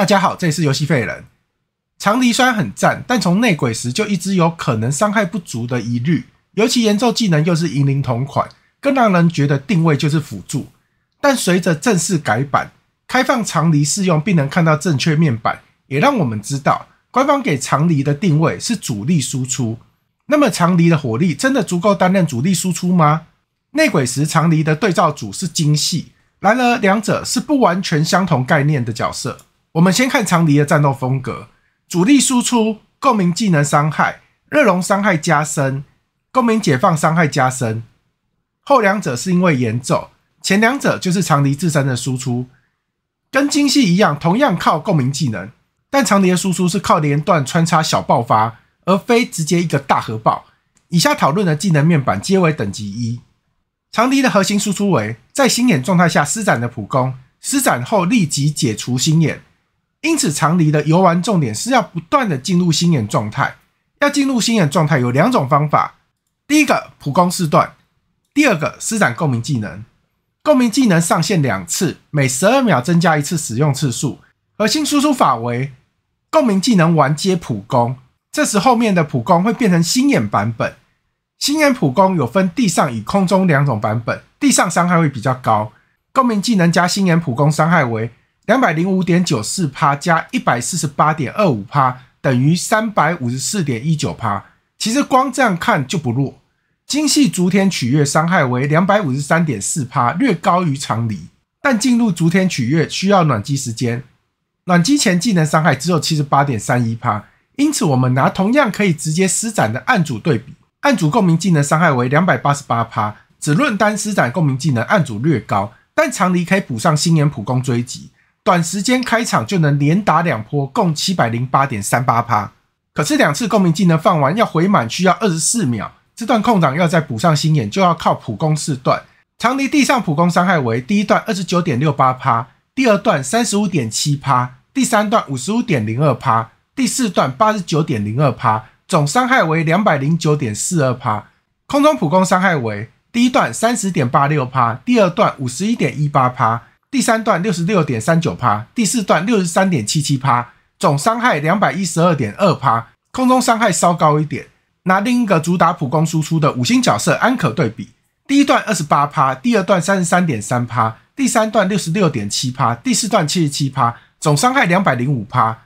大家好，这里是游戏废人。长离虽然很赞，但从内鬼时就一直有可能伤害不足的疑虑，尤其演奏技能又是银铃同款，更让人觉得定位就是辅助。但随着正式改版，开放长离试用并能看到正确面板，也让我们知道官方给长离的定位是主力输出。那么长离的火力真的足够担任主力输出吗？内鬼时长离的对照组是精细，然而两者是不完全相同概念的角色。我们先看长笛的战斗风格，主力输出，共鸣技能伤害，热熔伤害加深，共鸣解放伤害加深。后两者是因为演奏，前两者就是长笛自身的输出。跟精细一样，同样靠共鸣技能，但长笛的输出是靠连段穿插小爆发，而非直接一个大核爆。以下讨论的技能面板皆为等级一。长笛的核心输出为在心眼状态下施展的普攻，施展后立即解除心眼。因此，长离的游玩重点是要不断的进入心眼状态。要进入心眼状态有两种方法：第一个普攻四段，第二个施展共鸣技能。共鸣技能上限两次，每十二秒增加一次使用次数。核心输出法为共鸣技能完接普攻，这时后面的普攻会变成心眼版本。心眼普攻有分地上与空中两种版本，地上伤害会比较高。共鸣技能加心眼普攻伤害为。两百零五点九四趴加一百四十八点二五趴等于三百五十四点一九趴。其实光这样看就不弱。精细竹田取月伤害为两百五十三点四趴，略高于长离，但进入竹田取月需要暖机时间，暖机前技能伤害只有七十八点三一趴。因此，我们拿同样可以直接施展的暗组对比，暗组共鸣技能伤害为两百八十八趴。只论单施展共鸣技能，暗组略高，但长离可以补上星眼普攻追击。短时间开场就能连打两波，共七百零八点三八趴。可是两次共鸣技能放完要回满需要二十四秒，这段空档要再补上心眼就要靠普攻四段。长笛地上普攻伤害为第一段二十九点六八趴，第二段三十五点七趴，第三段五十五点零二趴，第四段八十九点零二趴，总伤害为两百零九点四二趴。空中普攻伤害为第一段三十点八六趴，第二段五十一点一八趴。第三段六十六点三九趴，第四段六十三点七七趴，总伤害两百一十二点二趴。空中伤害稍高一点，拿另一个主打普攻输出的五星角色安可对比，第一段二十八趴，第二段三十三点三趴，第三段六十六点七趴，第四段七十七趴，总伤害两百零五趴。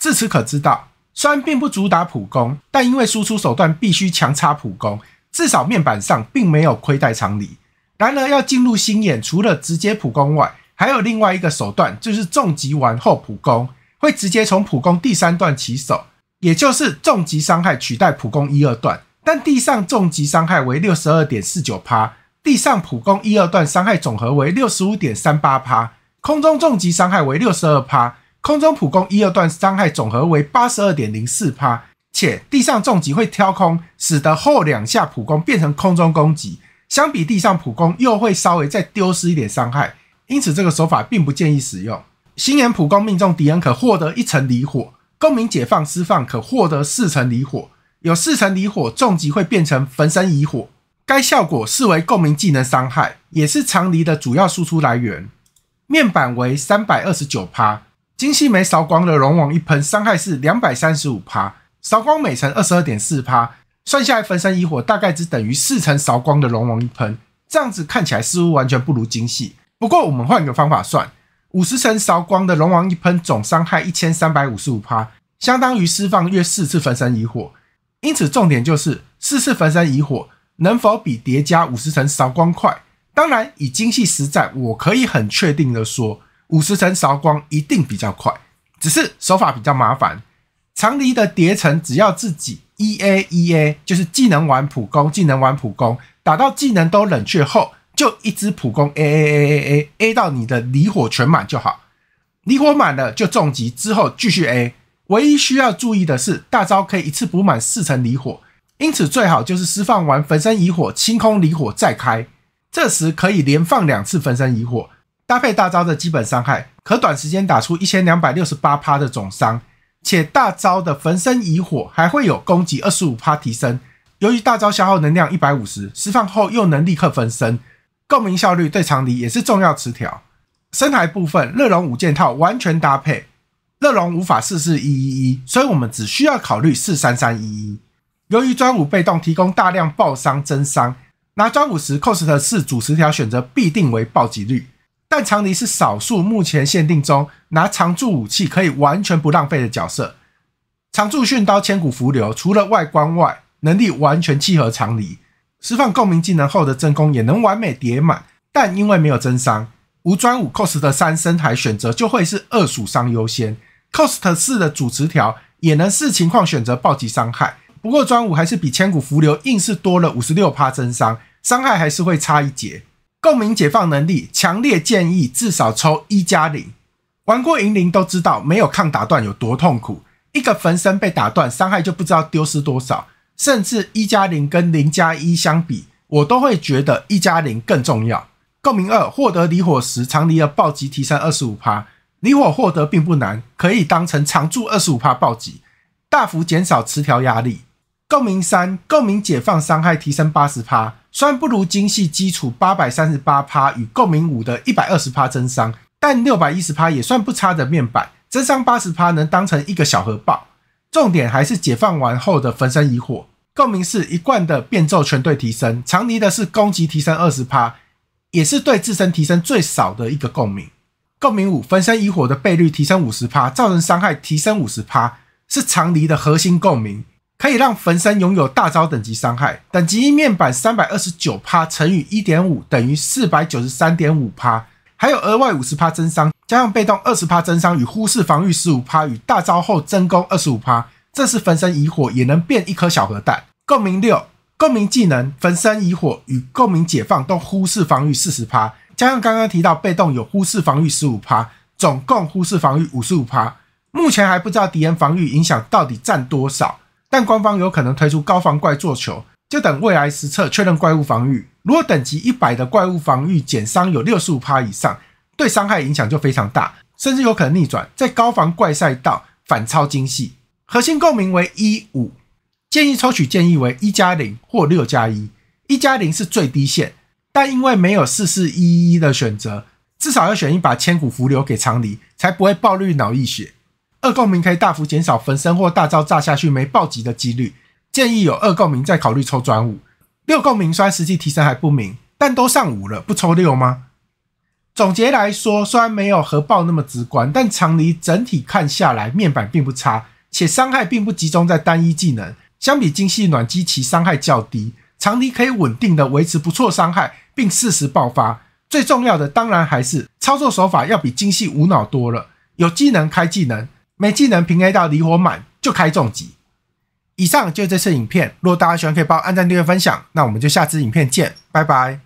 至此可知道，虽然并不主打普攻，但因为输出手段必须强插普攻，至少面板上并没有亏待常理。然而要进入星眼，除了直接普攻外，还有另外一个手段，就是重击完后普攻会直接从普攻第三段起手，也就是重击伤害取代普攻一二段。但地上重击伤害为六十二点四九趴，地上普攻一二段伤害总和为六十五点三八趴，空中重击伤害为六十二趴，空中普攻一二段伤害总和为八十二点零四趴。且地上重击会挑空，使得后两下普攻变成空中攻击，相比地上普攻又会稍微再丢失一点伤害。因此，这个手法并不建议使用。星眼普攻命中敌人可获得一层离火，共鸣解放释放可获得四层离火。有四层离火，重击会变成焚身以火。该效果视为共鸣技能伤害，也是长离的主要输出来源。面板为三百二十九趴，精细没烧光的龙王一喷伤害是两百三十五趴，烧光每层二十二点四趴，算下来焚身离火大概只等于四层烧光的龙王一喷，这样子看起来似乎完全不如精细。不过我们换个方法算，五十层韶光的龙王一喷总伤害一千三百五十五趴，相当于释放约四次焚身遗火。因此重点就是四次焚身遗火能否比叠加五十层韶光快？当然，以精细实战，我可以很确定的说，五十层韶光一定比较快，只是手法比较麻烦。长离的叠层只要自己一 a 一 a，就是技能玩普攻，技能玩普攻，打到技能都冷却后。就一只普攻 A A A A A A 到你的离火全满就好，离火满了就重击，之后继续 A。唯一需要注意的是，大招可以一次补满四层离火，因此最好就是释放完焚身遗火清空离火再开。这时可以连放两次焚身遗火，搭配大招的基本伤害，可短时间打出一千两百六十八趴的总伤，且大招的焚身遗火还会有攻击二十五趴提升。由于大招消耗能量一百五十，释放后又能立刻焚身。共鸣效率对长笛也是重要词条。身材部分，热熔五件套完全搭配，热熔无法四四一一一，所以我们只需要考虑四三三一一。由于专武被动提供大量爆伤增伤，拿专武时 cost 四主词条选择必定为暴击率。但长笛是少数目前限定中拿常驻武器可以完全不浪费的角色。常驻训刀千古浮流，除了外观外，能力完全契合长笛。释放共鸣技能后的真空也能完美叠满，但因为没有增伤，无专武 cost 的三身还选择就会是二属伤优先。cost 四的主词条也能视情况选择暴击伤害，不过专武还是比千古浮流硬是多了五十六趴增伤，伤害还是会差一截。共鸣解放能力强烈建议至少抽一加零。玩过银铃都知道没有抗打断有多痛苦，一个焚身被打断，伤害就不知道丢失多少。甚至一加零跟零加一相比，我都会觉得一加零更重要。共鸣二获得离火时长离的暴击提升二十五趴，离火获得并不难，可以当成常驻二十五趴暴击，大幅减少词条压力。共鸣三共鸣解放伤害提升八十趴，虽然不如精细基础八百三十八趴与共鸣五的一百二十趴增伤，但六百一十趴也算不差的面板，增伤八十趴能当成一个小核爆。重点还是解放完后的焚身疑火。共鸣是一贯的变奏全队提升，长笛的是攻击提升二十趴，也是对自身提升最少的一个共鸣。共鸣五焚身以火的倍率提升五十趴，造成伤害提升五十趴，是长笛的核心共鸣，可以让焚身拥有大招等级伤害。等级一面板三百二十九趴乘以一点五等于四百九十三点五趴，还有额外五十趴增伤，加上被动二十趴增伤与忽视防御十五趴与大招后增攻二十五趴。这是焚身以火也能变一颗小核弹。共鸣六共鸣技能焚身以火与共鸣解放都忽视防御四十趴，加上刚刚提到被动有忽视防御十五趴，总共忽视防御五十五趴。目前还不知道敌人防御影响到底占多少，但官方有可能推出高防怪做球，就等未来实测确认怪物防御。如果等级一百的怪物防御减伤有六十五趴以上，对伤害影响就非常大，甚至有可能逆转在高防怪赛道反超精细。核心共鸣为一五，建议抽取建议为一加零或六加一。一加零是最低线，但因为没有四四一一的选择，至少要选一把千古伏流给长离，才不会暴率脑溢血。二共鸣可以大幅减少焚身或大招炸下去没暴击的几率，建议有二共鸣再考虑抽转五。六共鸣虽然实际提升还不明，但都上五了，不抽六吗？总结来说，虽然没有核爆那么直观，但长离整体看下来面板并不差。且伤害并不集中在单一技能，相比精细暖机，其伤害较低。长离可以稳定的维持不错伤害，并适时爆发。最重要的当然还是操作手法要比精细无脑多了，有技能开技能，没技能平 A 到离火满就开重疾。以上就是这次影片，如果大家喜欢，可以帮我按赞、订阅、分享，那我们就下支影片见，拜拜。